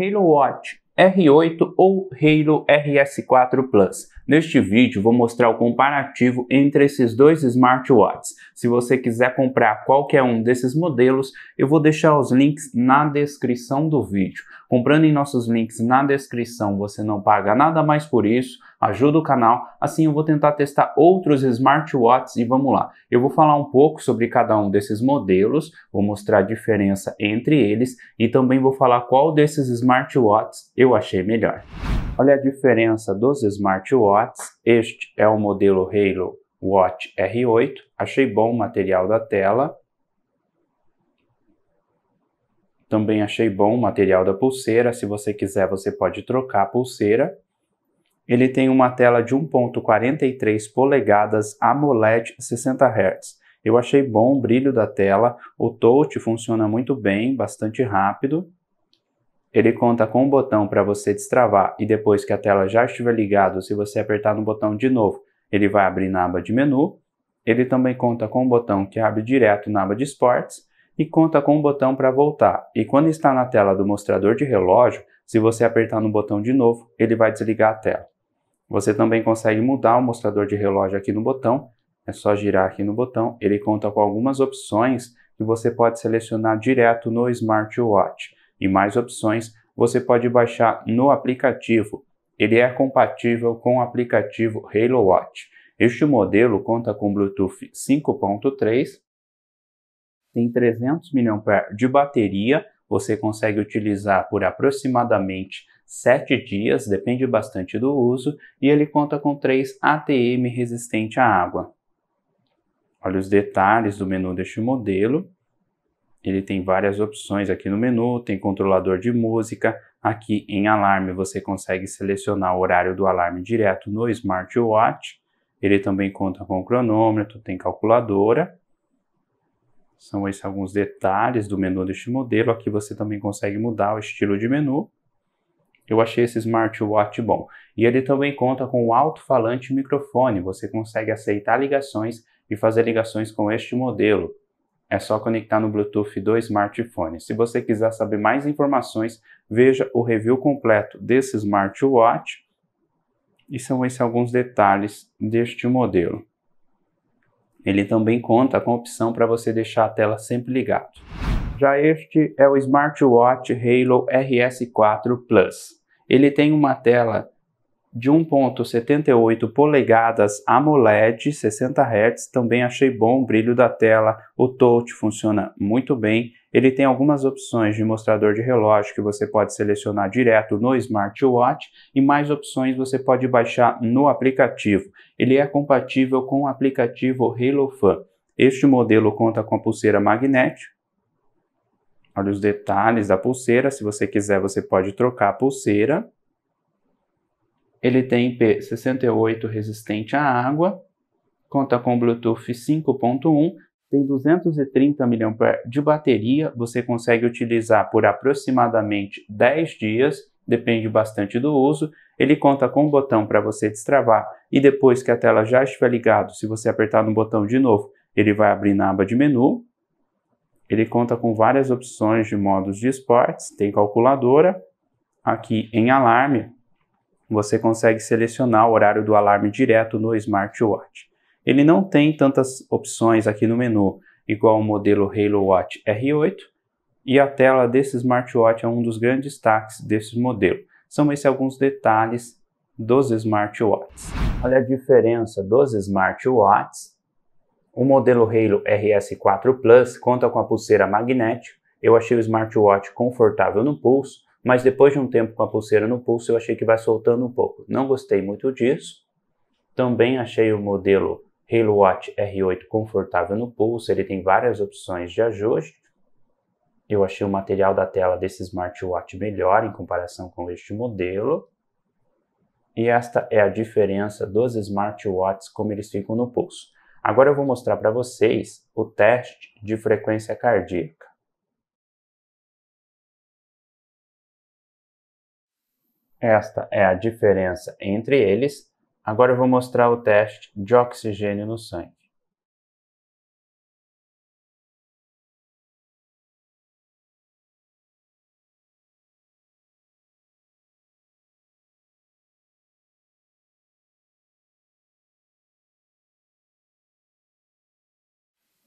Halo Watch R8 ou Halo RS4 Plus. Neste vídeo vou mostrar o comparativo entre esses dois smartwatches. Se você quiser comprar qualquer um desses modelos, eu vou deixar os links na descrição do vídeo. Comprando em nossos links na descrição, você não paga nada mais por isso, ajuda o canal, assim eu vou tentar testar outros smartwatches e vamos lá. Eu vou falar um pouco sobre cada um desses modelos, vou mostrar a diferença entre eles e também vou falar qual desses smartwatches eu achei melhor. Olha a diferença dos smartwatches. Este é o modelo Halo Watch R8. Achei bom o material da tela. Também achei bom o material da pulseira. Se você quiser, você pode trocar a pulseira. Ele tem uma tela de 1.43 polegadas AMOLED 60 Hz. Eu achei bom o brilho da tela, o touch funciona muito bem, bastante rápido. Ele conta com um botão para você destravar e depois que a tela já estiver ligada, se você apertar no botão de novo, ele vai abrir na aba de menu. Ele também conta com um botão que abre direto na aba de esportes e conta com um botão para voltar. E quando está na tela do mostrador de relógio, se você apertar no botão de novo, ele vai desligar a tela. Você também consegue mudar o mostrador de relógio aqui no botão, é só girar aqui no botão. Ele conta com algumas opções que você pode selecionar direto no smartwatch e mais opções você pode baixar no aplicativo. Ele é compatível com o aplicativo Halo Watch. Este modelo conta com Bluetooth 5.3, tem 300 mAh de bateria, você consegue utilizar por aproximadamente 7 dias, depende bastante do uso, e ele conta com 3 ATM resistente à água. Olha os detalhes do menu deste modelo ele tem várias opções aqui no menu, tem controlador de música, aqui em alarme você consegue selecionar o horário do alarme direto no smartwatch, ele também conta com cronômetro, tem calculadora, são esses alguns detalhes do menu deste modelo, aqui você também consegue mudar o estilo de menu, eu achei esse smartwatch bom. E ele também conta com o alto-falante microfone, você consegue aceitar ligações e fazer ligações com este modelo. É só conectar no Bluetooth do smartphone. Se você quiser saber mais informações, veja o review completo desse smartwatch e são esses alguns detalhes deste modelo. Ele também conta com a opção para você deixar a tela sempre ligada. Já este é o smartwatch Halo RS4 Plus. Ele tem uma tela de 1.78 polegadas AMOLED 60 Hz, também achei bom o brilho da tela, o touch funciona muito bem, ele tem algumas opções de mostrador de relógio que você pode selecionar direto no smartwatch e mais opções você pode baixar no aplicativo. Ele é compatível com o aplicativo HaloFan. Este modelo conta com a pulseira magnética, Olha os detalhes da pulseira, se você quiser você pode trocar a pulseira ele tem IP68 resistente à água, conta com Bluetooth 5.1, tem 230 mAh de bateria, você consegue utilizar por aproximadamente 10 dias, depende bastante do uso. Ele conta com um botão para você destravar e depois que a tela já estiver ligada, se você apertar no botão de novo, ele vai abrir na aba de menu. Ele conta com várias opções de modos de esportes, tem calculadora, aqui em alarme, você consegue selecionar o horário do alarme direto no smartwatch. Ele não tem tantas opções aqui no menu, igual o modelo Halo Watch R8, e a tela desse smartwatch é um dos grandes destaques desse modelo. São esses alguns detalhes dos smartwatches. Olha a diferença dos smartwatches. O modelo Halo RS4 Plus conta com a pulseira magnética. Eu achei o smartwatch confortável no pulso, mas depois de um tempo com a pulseira no pulso eu achei que vai soltando um pouco. Não gostei muito disso. Também achei o modelo Halo Watch R8 confortável no pulso, ele tem várias opções de ajuste. Eu achei o material da tela desse smartwatch melhor em comparação com este modelo. E esta é a diferença dos smartwatches como eles ficam no pulso. Agora eu vou mostrar para vocês o teste de frequência cardíaca. Esta é a diferença entre eles. Agora eu vou mostrar o teste de oxigênio no sangue.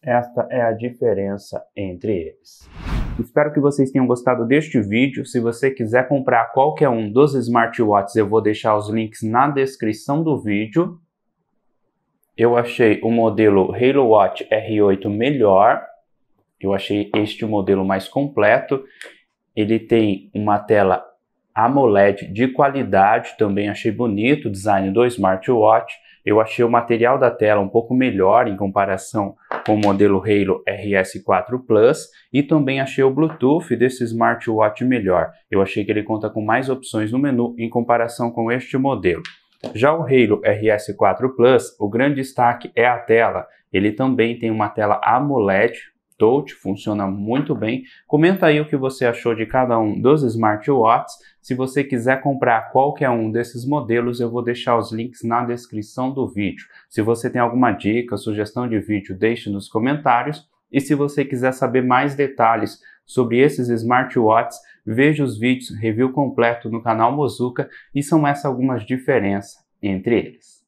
Esta é a diferença entre eles. Espero que vocês tenham gostado deste vídeo. Se você quiser comprar qualquer um dos smartwatches, eu vou deixar os links na descrição do vídeo. Eu achei o modelo Halo Watch R8 melhor. Eu achei este modelo mais completo. Ele tem uma tela AMOLED de qualidade, também achei bonito o design do smartwatch. Eu achei o material da tela um pouco melhor em comparação com o modelo Halo RS4 Plus e também achei o Bluetooth desse smartwatch melhor. Eu achei que ele conta com mais opções no menu em comparação com este modelo. Já o Halo RS4 Plus, o grande destaque é a tela. Ele também tem uma tela AMOLED Touch, funciona muito bem. Comenta aí o que você achou de cada um dos smartwatches se você quiser comprar qualquer um desses modelos, eu vou deixar os links na descrição do vídeo. Se você tem alguma dica, sugestão de vídeo, deixe nos comentários. E se você quiser saber mais detalhes sobre esses smartwatches, veja os vídeos review completo no canal Mozuka e são essas algumas diferenças entre eles.